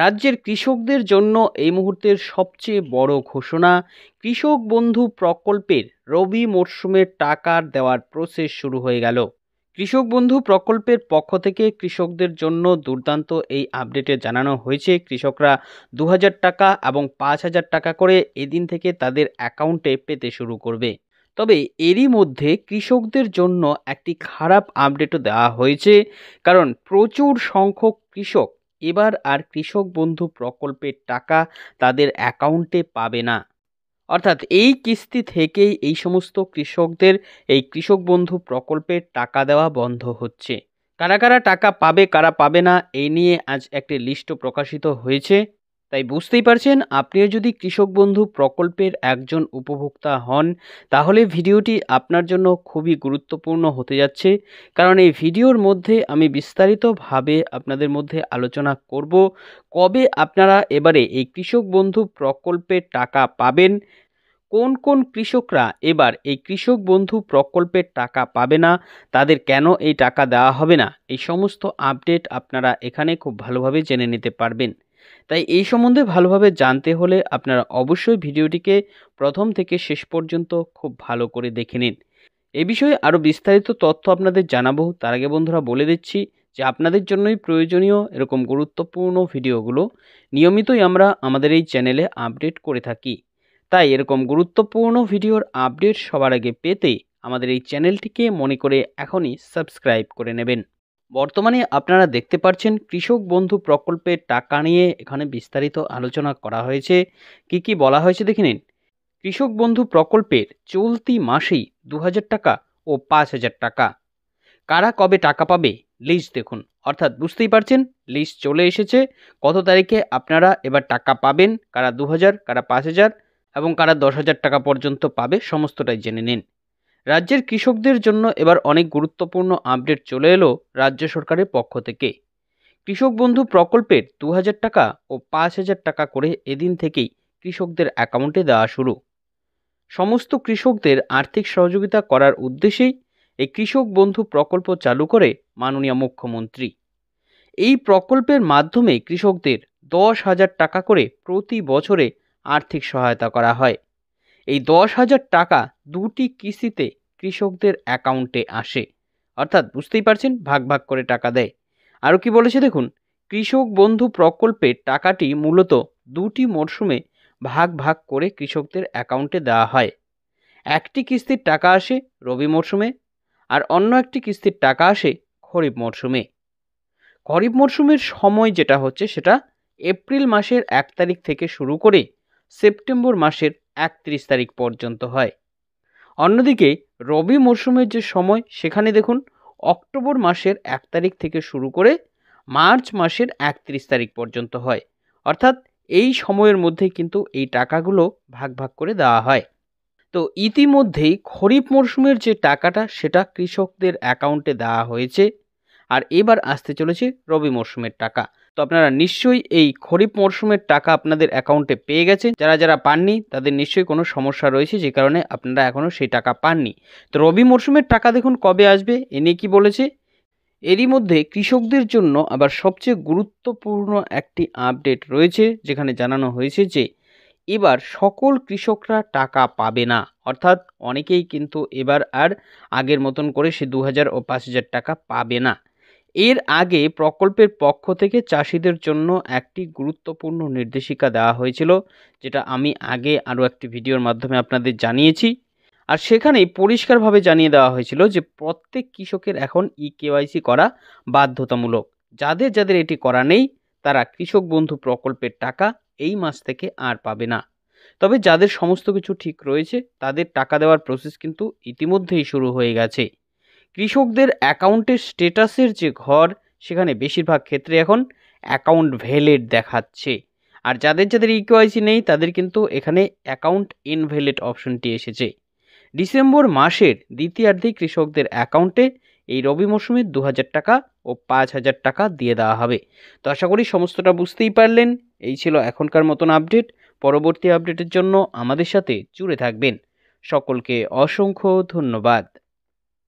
রাজ্যের কৃষকদের জন্য এই মুহূর্তের সবচেয়ে বড় ঘোষণা কৃষক বন্ধু প্রকল্পের রবি মরশুমের টাকা দেওয়ার প্রসেস শুরু হয়ে গেল কৃষক বন্ধু প্রকল্পের পক্ষ থেকে কৃষকদের জন্য দুর্দান্ত এই আপডেটে জানানো হয়েছে কৃষকরা দু টাকা এবং পাঁচ হাজার টাকা করে এদিন থেকে তাদের অ্যাকাউন্টে পেতে শুরু করবে তবে এরই মধ্যে কৃষকদের জন্য একটি খারাপ আপডেটও দেওয়া হয়েছে কারণ প্রচুর সংখ্যক কৃষক এবার আর কৃষক বন্ধু প্রকল্পের টাকা তাদের অ্যাকাউন্টে পাবে না অর্থাৎ এই কিস্তি থেকেই এই সমস্ত কৃষকদের এই কৃষক বন্ধু প্রকল্পের টাকা দেওয়া বন্ধ হচ্ছে কারা কারা টাকা পাবে কারা পাবে না এই নিয়ে আজ একটি লিস্ট প্রকাশিত হয়েছে তাই বুঝতেই পারছেন আপনিও যদি কৃষক বন্ধু প্রকল্পের একজন উপভোক্তা হন তাহলে ভিডিওটি আপনার জন্য খুবই গুরুত্বপূর্ণ হতে যাচ্ছে কারণ এই ভিডিওর মধ্যে আমি বিস্তারিতভাবে আপনাদের মধ্যে আলোচনা করব কবে আপনারা এবারে এই কৃষক বন্ধু প্রকল্পের টাকা পাবেন কোন কোন কৃষকরা এবার এই কৃষক বন্ধু প্রকল্পের টাকা পাবে না তাদের কেন এই টাকা দেওয়া হবে না এই সমস্ত আপডেট আপনারা এখানে খুব ভালোভাবে জেনে নিতে পারবেন তাই এই সম্বন্ধে ভালোভাবে জানতে হলে আপনারা অবশ্যই ভিডিওটিকে প্রথম থেকে শেষ পর্যন্ত খুব ভালো করে দেখে নিন এ বিষয়ে আরও বিস্তারিত তথ্য আপনাদের জানাবো তার আগে বন্ধুরা বলে দিচ্ছি যে আপনাদের জন্যই প্রয়োজনীয় এরকম গুরুত্বপূর্ণ ভিডিওগুলো নিয়মিতই আমরা আমাদের এই চ্যানেলে আপডেট করে থাকি তাই এরকম গুরুত্বপূর্ণ ভিডিওর আপডেট সবার আগে পেতে আমাদের এই চ্যানেলটিকে মনে করে এখনই সাবস্ক্রাইব করে নেবেন বর্তমানে আপনারা দেখতে পাচ্ছেন কৃষক বন্ধু প্রকল্পের টাকা নিয়ে এখানে বিস্তারিত আলোচনা করা হয়েছে কি কি বলা হয়েছে দেখে নিন কৃষক বন্ধু প্রকল্পের চলতি মাসেই দু টাকা ও পাঁচ হাজার টাকা কারা কবে টাকা পাবে লিস্ট দেখুন অর্থাৎ বুঝতেই পারছেন লিস্ট চলে এসেছে কত তারিখে আপনারা এবার টাকা পাবেন কারা দু কারা পাঁচ হাজার এবং কারা দশ হাজার টাকা পর্যন্ত পাবে সমস্তটাই জেনে নিন রাজ্যের কৃষকদের জন্য এবার অনেক গুরুত্বপূর্ণ আপডেট চলে এলো রাজ্য সরকারের পক্ষ থেকে কৃষক বন্ধু প্রকল্পের দু হাজার টাকা ও পাঁচ হাজার টাকা করে এদিন থেকেই কৃষকদের অ্যাকাউন্টে দেওয়া শুরু সমস্ত কৃষকদের আর্থিক সহযোগিতা করার উদ্দেশ্যেই এই কৃষক বন্ধু প্রকল্প চালু করে মাননীয় মুখ্যমন্ত্রী এই প্রকল্পের মাধ্যমে কৃষকদের দশ হাজার টাকা করে প্রতি বছরে আর্থিক সহায়তা করা হয় এই দশ হাজার টাকা দুটি কিস্তিতে কৃষকদের অ্যাকাউন্টে আসে অর্থাৎ বুঝতেই পারছেন ভাগ ভাগ করে টাকা দেয় আরও কি বলেছে দেখুন কৃষক বন্ধু প্রকল্পে টাকাটি মূলত দুটি মরশুমে ভাগ ভাগ করে কৃষকদের অ্যাকাউন্টে দেওয়া হয় একটি কিস্তির টাকা আসে রবি মরশুমে আর অন্য একটি কিস্তির টাকা আসে খরিফ মরশুমে খরিফ মরশুমের সময় যেটা হচ্ছে সেটা এপ্রিল মাসের এক তারিখ থেকে শুরু করে সেপ্টেম্বর মাসের একত্রিশ তারিখ পর্যন্ত হয় অন্যদিকে রবি মরশুমের যে সময় সেখানে দেখুন অক্টোবর মাসের এক তারিখ থেকে শুরু করে মার্চ মাসের একত্রিশ তারিখ পর্যন্ত হয় অর্থাৎ এই সময়ের মধ্যে কিন্তু এই টাকাগুলো ভাগ ভাগ করে দেওয়া হয় তো ইতিমধ্যেই খরিফ মরশুমের যে টাকাটা সেটা কৃষকদের অ্যাকাউন্টে দেওয়া হয়েছে আর এবার আসতে চলেছে রবি মরশুমের টাকা তো আপনারা নিশ্চয়ই এই খরিফ মরশুমের টাকা আপনাদের অ্যাকাউন্টে পেয়ে গেছে যারা যারা পাননি তাদের নিশ্চয়ই কোনো সমস্যা রয়েছে যে কারণে আপনারা এখনও সেই টাকা পাননি তো রবি মরশুমের টাকা দেখুন কবে আসবে এ নিয়ে কী বলেছে এরই মধ্যে কৃষকদের জন্য আবার সবচেয়ে গুরুত্বপূর্ণ একটি আপডেট রয়েছে যেখানে জানানো হয়েছে যে এবার সকল কৃষকরা টাকা পাবে না অর্থাৎ অনেকেই কিন্তু এবার আর আগের মতন করে সে দু হাজার ও পাঁচ হাজার টাকা পাবে না এর আগে প্রকল্পের পক্ষ থেকে চাষিদের জন্য একটি গুরুত্বপূর্ণ নির্দেশিকা দেওয়া হয়েছিল যেটা আমি আগে আরও একটি ভিডিওর মাধ্যমে আপনাদের জানিয়েছি আর সেখানে পরিষ্কারভাবে জানিয়ে দেওয়া হয়েছিল যে প্রত্যেক কৃষকের এখন ই কেওয়াইসি করা বাধ্যতামূলক যাদের যাদের এটি করা নেই তারা কৃষক বন্ধু প্রকল্পের টাকা এই মাস থেকে আর পাবে না তবে যাদের সমস্ত কিছু ঠিক রয়েছে তাদের টাকা দেওয়ার প্রসেস কিন্তু ইতিমধ্যেই শুরু হয়ে গেছে কৃষকদের অ্যাকাউন্টের স্টেটাসের যে ঘর সেখানে বেশিরভাগ ক্ষেত্রে এখন অ্যাকাউন্ট ভ্যালিড দেখাচ্ছে আর যাদের যাদের ইকেওয়াইসি e নেই তাদের কিন্তু এখানে অ্যাকাউন্ট ইনভ্যালিড অপশনটি এসেছে ডিসেম্বর মাসের দ্বিতীয়ার্ধে কৃষকদের অ্যাকাউন্টে এই রবি মরশুমে দু হাজার টাকা ও পাঁচ হাজার টাকা দিয়ে দেওয়া হবে তো আশা করি সমস্তটা বুঝতেই পারলেন এই ছিল এখনকার মতন আপডেট পরবর্তী আপডেটের জন্য আমাদের সাথে জুড়ে থাকবেন সকলকে অসংখ্য ধন্যবাদ